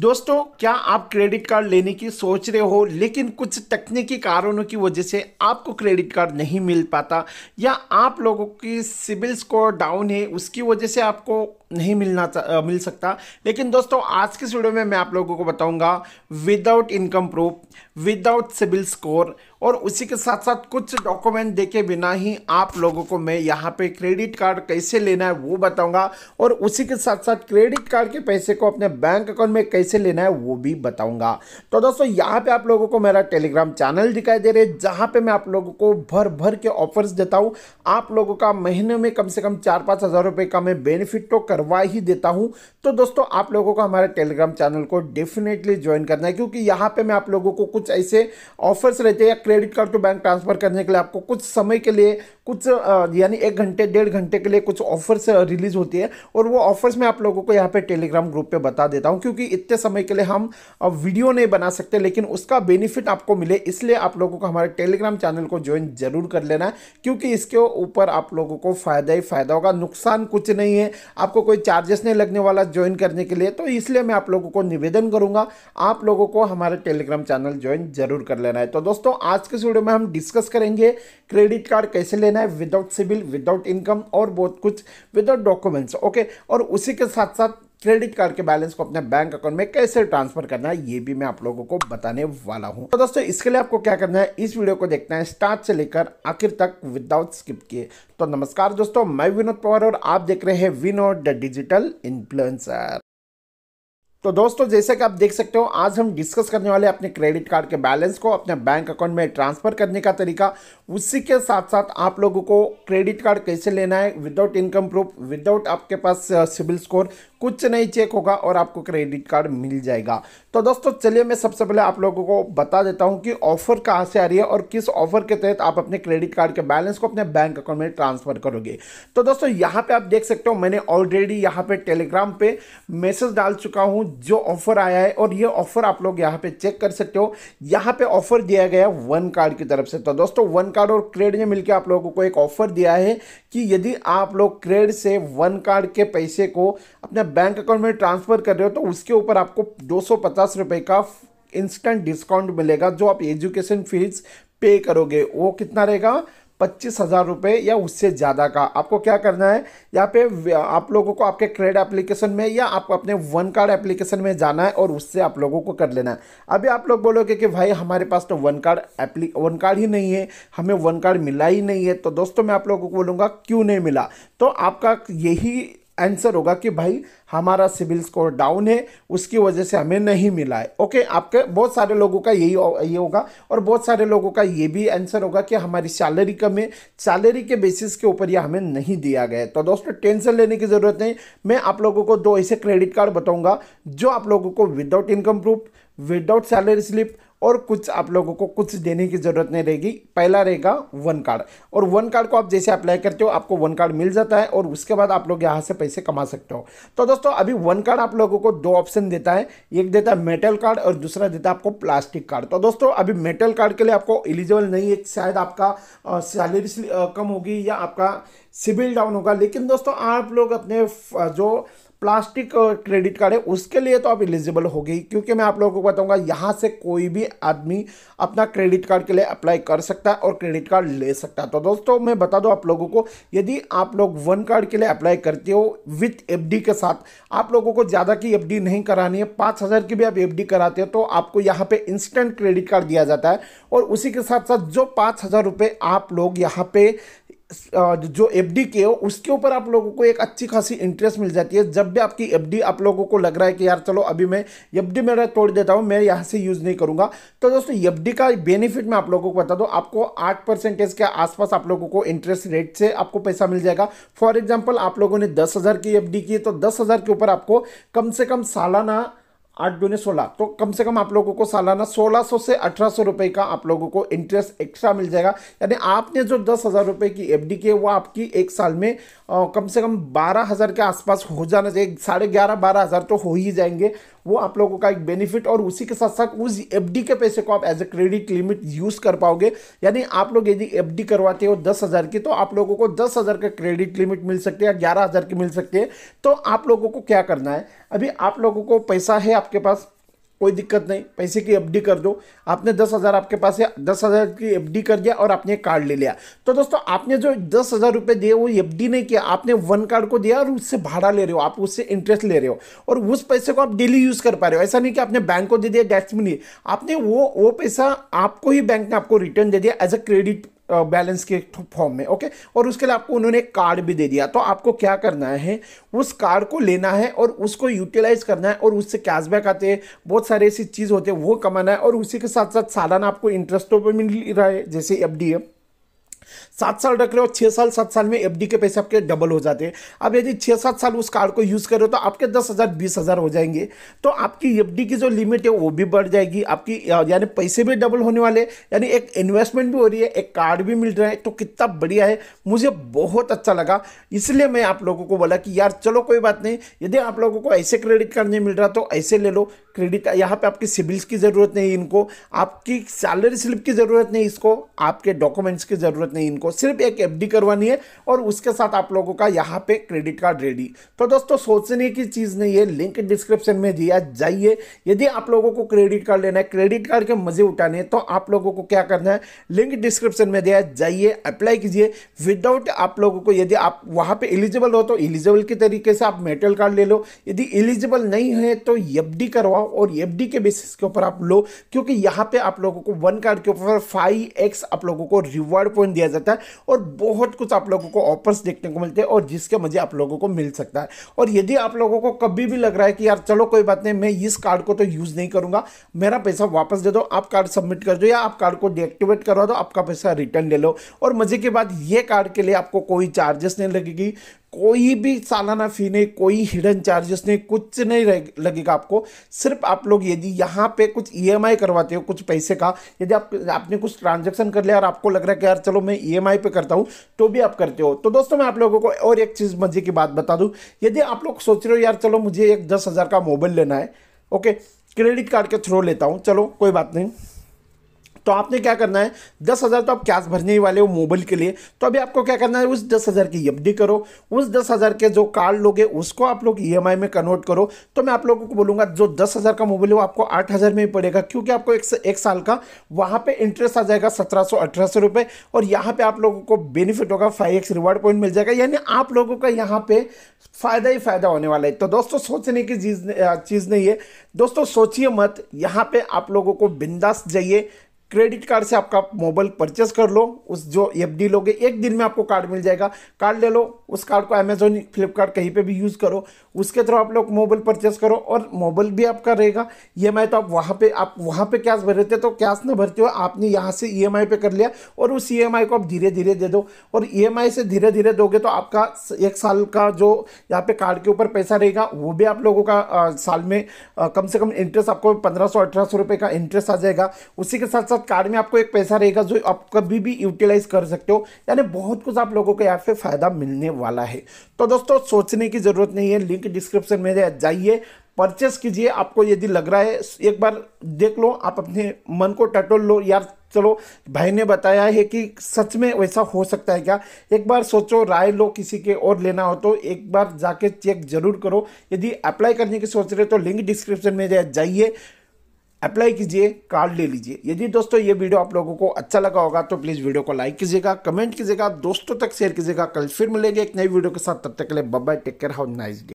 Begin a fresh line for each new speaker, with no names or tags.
दोस्तों क्या आप क्रेडिट कार्ड लेने की सोच रहे हो लेकिन कुछ तकनीकी कारणों की वजह से आपको क्रेडिट कार्ड नहीं मिल पाता या आप लोगों की सिबिल स्कोर डाउन है उसकी वजह से आपको नहीं मिलना आ, मिल सकता लेकिन दोस्तों आज के वीडियो में मैं आप लोगों को बताऊंगा without income proof without civil score और उसी के साथ साथ कुछ डॉक्यूमेंट देके बिना ही आप लोगों को मैं यहाँ पे क्रेडिट कार्ड कैसे लेना है वो बताऊंगा और उसी के साथ साथ क्रेडिट कार्ड के पैसे को अपने बैंक अकाउंट में कैसे लेना है वो भी बताऊंगा तो दोस्तों यहाँ पे आप लोगों को मेरा टेलीग्राम चैनल दिखाई दे रहे जहाँ पे मैं आप लोगों को भर भर के ऑफर्स देता हूँ आप लोगों का महीने में कम से कम चार पाँच हज़ार रुपये का मैं बेनिफिट तो कर करवा ही देता हूं तो दोस्तों आप लोगों को हमारे टेलीग्राम चैनल को डेफिनेटली ज्वाइन करना है क्योंकि यहां पे मैं आप लोगों को कुछ ऐसे ऑफर्स रहते हैं या credit card to bank transfer करने के लिए आपको कुछ समय के लिए कुछ यानी एक घंटे डेढ़ घंटे के लिए कुछ ऑफर्स रिलीज़ होती है और वो ऑफर्स मैं आप लोगों को यहाँ पर टेलीग्राम ग्रुप पर बता देता हूँ क्योंकि इतने समय के लिए हम वीडियो नहीं बना सकते लेकिन उसका बेनिफिट आपको मिले इसलिए आप लोगों को हमारे टेलीग्राम चैनल को ज्वाइन जरूर कर लेना है क्योंकि इसके ऊपर आप लोगों को फ़ायदा ही फ़ायदा होगा नुकसान कुछ नहीं है आपको कोई चार्जेस नहीं लगने वाला ज्वाइन करने के लिए तो इसलिए मैं आप लोगों को निवेदन करूंगा आप लोगों को हमारे टेलीग्राम चैनल ज्वाइन जरूर कर लेना है तो दोस्तों आज के वीडियो में हम डिस्कस करेंगे क्रेडिट कार्ड कैसे लेना है विदाउट सिबिल विदाउट इनकम और बहुत कुछ विदाउट डॉक्यूमेंट्स ओके और उसी के साथ साथ क्रेडिट कार्ड के बैलेंस को अपने बैंक अकाउंट में कैसे ट्रांसफर करना है ये भी मैं आप लोगों को बताने वाला हूँ तो दोस्तों इसके लिए आपको क्या करना है इस वीडियो को देखना है स्टार्ट से लेकर आखिर तक विदाउट स्किप किए तो नमस्कार दोस्तों मैं विनोद पवार और आप देख रहे हैं विनोद द डिजिटल इन्फ्लुएंसर तो दोस्तों जैसे कि आप देख सकते हो आज हम डिस्कस करने वाले अपने क्रेडिट कार्ड के बैलेंस को अपने बैंक अकाउंट में ट्रांसफर करने का तरीका उसी के साथ साथ आप लोगों को क्रेडिट कार्ड कैसे लेना है विदाउट इनकम प्रूफ विदाउट आपके पास सिबिल स्कोर कुछ नहीं चेक होगा और आपको क्रेडिट कार्ड मिल जाएगा तो दोस्तों चलिए मैं सबसे पहले आप लोगों को बता देता हूं कि ऑफर कहां से आ रही है और किस ऑफर के तहत आप अपने क्रेडिट कार्ड के बैलेंस को अपने बैंक अकाउंट में ट्रांसफर करोगे तो दोस्तों यहां पे आप देख सकते हो मैंने ऑलरेडी यहां पे टेलीग्राम पे मैसेज डाल चुका हूं जो ऑफर आया है और ये ऑफर आप लोग यहां पे चेक कर सकते हो यहां पर ऑफर दिया गया वन कार्ड की तरफ से तो दोस्तों वन कार्ड और क्रेड ने मिलकर आप लोगों को एक ऑफर दिया है कि यदि आप लोग क्रेड से वन कार्ड के पैसे को अपने जब बैंक अकाउंट में ट्रांसफ़र कर रहे हो तो उसके ऊपर आपको दो सौ का इंस्टेंट डिस्काउंट मिलेगा जो आप एजुकेशन फीस पे करोगे वो कितना रहेगा पच्चीस हज़ार रुपये या उससे ज़्यादा का आपको क्या करना है यहाँ पे आप लोगों को आपके क्रेडिट एप्लीकेशन में या आप अपने वन कार्ड एप्लीकेशन में जाना है और उससे आप लोगों को कर लेना है अभी आप लोग बोलोगे कि भाई हमारे पास तो one card apply one card ही नहीं है हमें वन कार्ड मिला ही नहीं है तो दोस्तों मैं आप लोगों को बोलूँगा क्यों नहीं मिला तो आपका यही आंसर होगा कि भाई हमारा सिविल स्कोर डाउन है उसकी वजह से हमें नहीं मिला है ओके आपके बहुत सारे लोगों का यही ये होगा और बहुत सारे लोगों का ये भी आंसर होगा कि हमारी सैलरी कम है सैलरी के बेसिस के ऊपर यह हमें नहीं दिया गया तो दोस्तों टेंशन लेने की ज़रूरत नहीं मैं आप लोगों को दो ऐसे क्रेडिट कार्ड बताऊँगा जो आप लोगों को without income proof without salary slip और कुछ आप लोगों को कुछ देने की ज़रूरत नहीं रहेगी पहला रहेगा वन कार्ड और वन कार्ड को आप जैसे अप्लाई करते हो आपको वन कार्ड मिल जाता है और उसके बाद आप लोग यहाँ से पैसे कमा सकते हो तो दोस्तों अभी वन कार्ड आप लोगों को दो ऑप्शन देता है एक देता है मेटल कार्ड और दूसरा देता है आपको प्लास्टिक कार्ड तो दोस्तों अभी मेटल कार्ड के लिए आपको एलिजिबल नहीं है शायद आपका सैलरी कम होगी या आपका सिबिल डाउन होगा लेकिन दोस्तों आप लोग अपने जो प्लास्टिक क्रेडिट कार्ड है उसके लिए तो आप एलिजिबल हो गई क्योंकि मैं आप लोगों को बताऊंगा यहाँ से कोई भी आदमी अपना क्रेडिट कार्ड के लिए अप्लाई कर सकता है और क्रेडिट कार्ड ले सकता है तो दोस्तों मैं बता दूँ आप लोगों को यदि आप लोग वन कार्ड के लिए अप्लाई करते हो विथ एफ के साथ आप लोगों को ज़्यादा की एफ नहीं करानी है पाँच की भी आप एफ कराते हो तो आपको यहाँ पर इंस्टेंट क्रेडिट कार्ड दिया जाता है और उसी के साथ साथ जो पाँच आप लोग यहाँ पे जो एफ डी के हो उसके ऊपर आप लोगों को एक अच्छी खासी इंटरेस्ट मिल जाती है जब भी आपकी एफ डी आप लोगों को लग रहा है कि यार चलो अभी मैं एफ डी मेरा तोड़ देता हूँ मैं यहाँ से यूज़ नहीं करूँगा तो दोस्तों एफ डी का बेनिफिट मैं आप लोगों को बता दूँ आपको आठ परसेंटेज के आसपास आप लोगों को इंटरेस्ट रेट से आपको पैसा मिल जाएगा फॉर एग्जाम्पल आप लोगों ने दस हज़ार की एफ डी की तो दस हज़ार के ऊपर आपको कम से कम सालाना आठ दूने सोलह तो कम से कम आप लोगों को सालाना सोलह सौ से अठारह सौ रुपये का आप लोगों को इंटरेस्ट एक्स्ट्रा मिल जाएगा यानी आपने जो दस हज़ार रुपये की एफ डी की वो आपकी एक साल में आ, कम से कम बारह हज़ार के आसपास हो जाना चाहिए साढ़े ग्यारह बारह हज़ार तो हो ही जाएंगे वो आप लोगों का एक बेनिफिट और उसी के साथ साथ उस एफ के पैसे को आप as a credit limit use कर पाओगे यानी आप लोग यदि एफ करवाते हो दस हज़ार की तो आप लोगों को दस हज़ार का क्रेडिट लिमिट मिल सकती है ग्यारह हज़ार की मिल सकती है तो आप लोगों को क्या करना है अभी आप लोगों को पैसा है आपके पास कोई दिक्कत नहीं पैसे की एफ कर दो आपने दस हज़ार आपके पास है दस हज़ार की एफ कर दिया और आपने कार्ड ले लिया तो दोस्तों आपने जो दस हज़ार रुपये दिए वो एफ नहीं किया आपने वन कार्ड को दिया और उससे भाड़ा ले रहे हो आप उससे इंटरेस्ट ले रहे हो और उस पैसे को आप डेली यूज़ कर पा रहे हो ऐसा नहीं कि आपने बैंक को दे दिया डेस्ट में नहीं आपने वो वो पैसा आपको ही बैंक ने आपको रिटर्न दे दिया एज अ क्रेडिट बैलेंस के फॉर्म में ओके और उसके लिए आपको उन्होंने कार्ड भी दे दिया तो आपको क्या करना है उस कार्ड को लेना है और उसको यूटिलाइज करना है और उससे कैशबैक आते हैं बहुत सारे ऐसी चीज़ होते हैं वो कमाना है और उसी के साथ साथ सालाना आपको इंटरेस्टों तो पर मिल रहा है जैसे एफ सात साल रख रहे हो छः साल सात साल में एफ के पैसे आपके डबल हो जाते हैं अब यदि छः सात साल उस कार्ड को यूज़ हो तो आपके दस हज़ार बीस हज़ार हो जाएंगे तो आपकी एफ की जो लिमिट है वो भी बढ़ जाएगी आपकी यानी पैसे भी डबल होने वाले यानी एक इन्वेस्टमेंट भी हो रही है एक कार्ड भी मिल रहा है तो कितना बढ़िया है मुझे बहुत अच्छा लगा इसलिए मैं आप लोगों को बोला कि यार चलो कोई बात नहीं यदि आप लोगों को ऐसे क्रेडिट कार्ड नहीं मिल रहा तो ऐसे ले लो क्रेडिट यहाँ पे आपकी सिबिल्स की ज़रूरत नहीं इनको आपकी सैलरी स्लिप की ज़रूरत नहीं इसको आपके डॉक्यूमेंट्स की ज़रूरत नहीं इनको सिर्फ एक एफडी करवानी है और उसके साथ आप लोगों का यहाँ पे क्रेडिट कार्ड रेडी तो दोस्तों सोचने की चीज़ नहीं है लिंक डिस्क्रिप्शन में दिया जाइए यदि आप लोगों को क्रेडिट कार्ड लेना है क्रेडिट कार्ड के मजे उठाने हैं तो आप लोगों को क्या करना है लिंक डिस्क्रिप्शन में दिया जाइए अप्लाई कीजिए विदाउट आप लोगों को यदि आप वहाँ पर एलिजिबल हो तो एलिजिबल के तरीके से आप मेटल कार्ड ले लो यदि एलिजिबल नहीं है तो एफ करवाओ और एफ के बेसिस के ऊपर आप लो क्योंकि यहाँ पर आप लोगों को वन कार्ड के ऊपर फाइव आप लोगों को रिवॉर्ड पॉइंट दिया किया जाता है और बहुत कुछ आप लोगों को ऑफर्स देखने को मिलते हैं और जिसके मजे आप लोगों को मिल सकता है और यदि आप लोगों को कभी भी लग रहा है कि यार चलो कोई बात नहीं मैं इस कार्ड को तो यूज़ नहीं करूँगा मेरा पैसा वापस दे दो आप कार्ड सबमिट कर दो या आप कार्ड को डीएक्टिवेट करवा दो आपका पैसा रिटर्न ले लो और मज़े के बाद ये कार्ड के लिए आपको कोई चार्जेस नहीं लगेगी कोई भी सालाना फी नहीं कोई हिडन चार्जेस नहीं कुछ नहीं लगेगा आपको सिर्फ आप लोग यदि यहाँ पे कुछ ईएमआई e करवाते हो कुछ पैसे का यदि आप आपने कुछ ट्रांजेक्शन कर लिया और आपको लग रहा है कि यार चलो मैं ईएमआई e पे करता हूँ तो भी आप करते हो तो दोस्तों मैं आप लोगों को और एक चीज़ मजे की बात बता दूँ यदि आप लोग सोच रहे हो यार चलो मुझे एक दस का मोबाइल लेना है ओके क्रेडिट कार्ड के थ्रू लेता हूँ चलो कोई बात नहीं तो आपने क्या करना है दस हज़ार तो आप कैश भरने ही वाले हो मोबाइल के लिए तो अभी आपको क्या करना है उस दस हज़ार की एफ करो उस दस हज़ार के जो कार्ड लोगे उसको आप लोग ई e में कन्वर्ट करो तो मैं आप लोगों को बोलूँगा जो दस हज़ार का मोबाइल है वो आपको आठ हज़ार में ही पड़ेगा क्योंकि आपको एक, एक साल का वहाँ पर इंटरेस्ट आ जाएगा सत्रह सौ अठारह सौ रुपये और यहाँ पर आप लोगों को बेनिफिट होगा फाइव एक्स रिवार्ड पॉइंट मिल जाएगा यानी आप लोगों का यहाँ पर फ़ायदा ही फ़ायदा होने वाला है तो दोस्तों सोचने की चीज़ चीज़ नहीं है दोस्तों सोचिए मत यहाँ पे आप लोगों को बिंदास जाइए क्रेडिट कार्ड से आपका मोबाइल परचेस कर लो उस जो एफ डी लोगे एक दिन में आपको कार्ड मिल जाएगा कार्ड ले लो उस कार्ड को अमेजोन फ्लिपकार्ट कहीं पे भी यूज़ करो उसके थ्रू आप लोग मोबाइल परचेस करो और मोबाइल भी आपका रहेगा ई एम आई तो आप वहाँ पे आप वहाँ पे कैश भर रहे तो कैश ना भरते हो आपने यहाँ से ई एम आई पे कर लिया और उस ई एम आई को आप धीरे धीरे दे दो और ई एम आई से धीरे धीरे दोगे तो आपका एक साल का जो यहाँ पे कार्ड के ऊपर पैसा रहेगा वो भी आप लोगों का साल में कम से कम इंटरेस्ट आपको पंद्रह सौ अठारह सौ रुपये का इंटरेस्ट आ जाएगा उसी के साथ साथ साथ कार्ड में आपको एक पैसा रहेगा जो आप कभी भी यूटिलाइज कर सकते हो यानी बहुत कुछ आप लोगों को यहाँ पे फायदा मिलने वाला है तो दोस्तों सोचने की जरूरत नहीं है लिंक डिस्क्रिप्शन में जाइए परचेस कीजिए आपको यदि लग रहा है एक बार देख लो आप अपने मन को टटोल लो यार चलो भाई ने बताया है कि सच में वैसा हो सकता है क्या एक बार सोचो राय लो किसी के और लेना हो तो एक बार जाके चेक जरूर करो यदि अप्लाई करने की सोच रहे हो तो लिंक डिस्क्रिप्शन में जाइए अप्लाई कीजिए कार्ड ले लीजिए यदि दोस्तों ये वीडियो आप लोगों को अच्छा लगा होगा तो प्लीज़ वीडियो को लाइक कीजिएगा कमेंट कीजिएगा दोस्तों तक शेयर कीजिएगा कल फिर मिलेंगे एक नई वीडियो के साथ तब तक के लिए bye take care how nice day